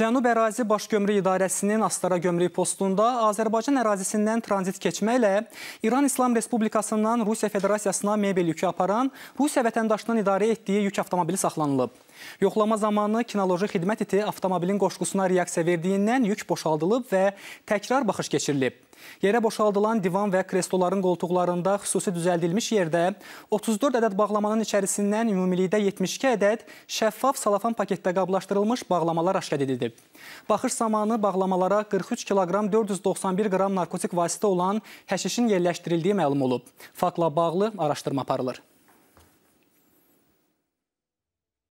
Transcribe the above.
Cənub Ərazi Baş Gömrük İdarəsinin Astara Gömrük postunda Azərbaycan ərazisindən tranzit keçməklə İran İslam Respublikasından Rusiya Federasiyasına mebel yükü aparan Rusiya vətəndaşının idarə etdiyi yük avtomobili saxlanılıb. Yoxlama zamanı kinoloji xidmət iti avtomobilin qoşqusuna reaksiya verdiyindən yük boşaldılıb və təkrar baxış keçirilib. Yerə boşaldılan divan və kresloların qoltuqlarında xüsusi düzəldilmiş yerdə 34 ədəd bağlamanın içərisindən ümumilikdə 72 ədəd şəffaf salafan paketdə qablaşdırılmış bağlamalar aşkar edildi. Baxış zamanı bağlamalara 43 kiloqram 491 qram narkotik vasitə olan həşişin yerləşdirildiyi məlum olub. Faktla bağlı araşdırma aparılır.